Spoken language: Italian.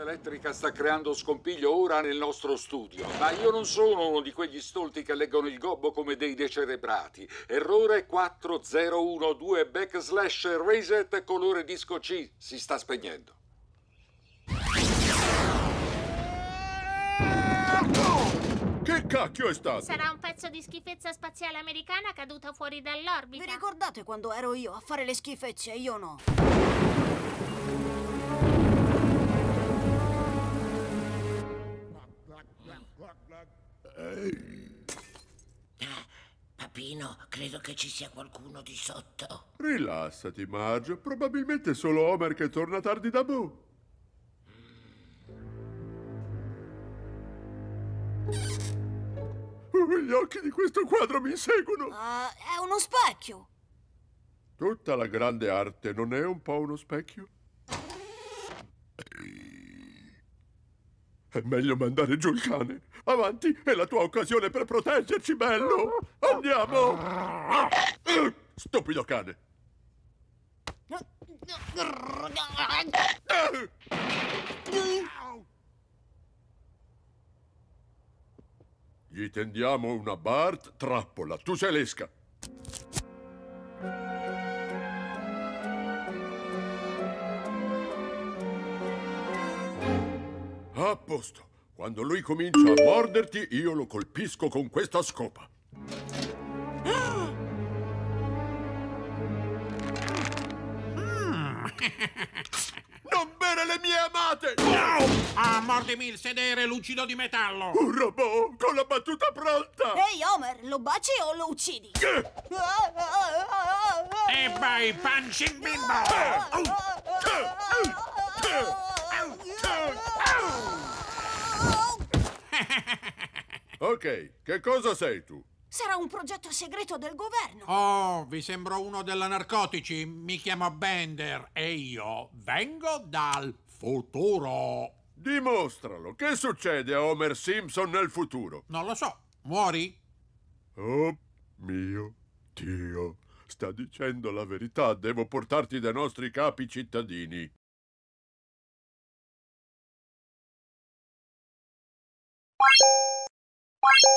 elettrica sta creando scompiglio ora nel nostro studio, ma io non sono uno di quegli stolti che leggono il gobbo come dei decerebrati. Errore 4012 backslash reset colore disco C si sta spegnendo. Che cacchio è stato? Sarà un pezzo di schifezza spaziale americana caduta fuori dall'orbita. Vi ricordate quando ero io a fare le schifezze e io no? Papino, credo che ci sia qualcuno di sotto. Rilassati, Marge. Probabilmente è solo Homer che torna tardi da Boo. Mm. Oh, gli occhi di questo quadro mi inseguono. Uh, è uno specchio. Tutta la grande arte non è un po' uno specchio? È meglio mandare giù il cane. Avanti, è la tua occasione per proteggerci, bello. Andiamo. Stupido cane. Gli tendiamo una Bart trappola. Tu sei l'esca. a posto. Quando lui comincia a morderti, io lo colpisco con questa scopa. Ah! non bere le mie amate! No! Ah, mordimi il sedere lucido di metallo! Un robot con la battuta pronta! Ehi, hey Homer, lo baci o lo uccidi? Eh. E vai, punching bimbo! Ok, che cosa sei tu? Sarà un progetto segreto del governo. Oh, vi sembro uno della narcotici? Mi chiamo Bender e io vengo dal futuro. Dimostralo. Che succede a Homer Simpson nel futuro? Non lo so. Muori? Oh mio Dio. Sta dicendo la verità. Devo portarti dai nostri capi cittadini. Bye.